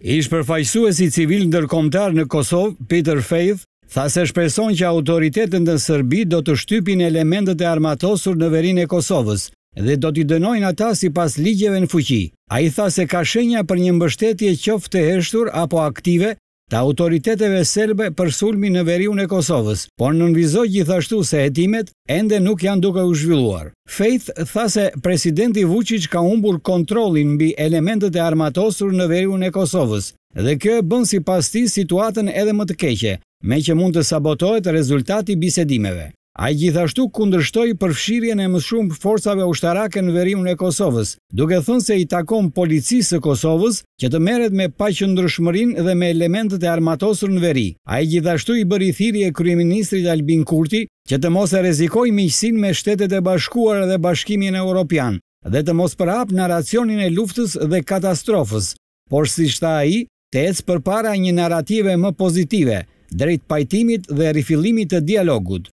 Ish përfajsuesi civil ndërkomtar në Kosovë, Peter Faith, tha se shpreson që autoritetet në Sërbi do të shtypin elementet e armatosur në verin e Kosovës dhe do t'i dënojnë ata si pas ligjeve në fuqi. A i tha se ka shenja për një mbështetje qoftë të heshtur apo aktive të autoriteteve serbe për sulmi në veriun e Kosovës, por nënvizoj gjithashtu se hetimet ende nuk janë duke u zhvilluar. Faith tha se presidenti Vucic ka umbur kontrolin mbi elementet e armatosur në veriun e Kosovës, dhe kjo e bën si pas ti situatën edhe më të keqe, me që mund të sabotohet rezultati bisedimeve. A i gjithashtu kundrështoj përfshirjen e më shumë forcave ushtarake në verimën e Kosovës, duke thënë se i takon policisë e Kosovës që të meret me paqëndrëshmërin dhe me elementet e armatosur në veri. A i gjithashtu i bëri thiri e kryeministrit Albin Kurti që të mos e rezikoj miqësin me shtetet e bashkuar dhe bashkimin e Europian dhe të mos përhap naracionin e luftës dhe katastrofës, por si shta a i, të ecë për para një narative më pozitive, drejt pajtimit dhe rifilimit të dialogut.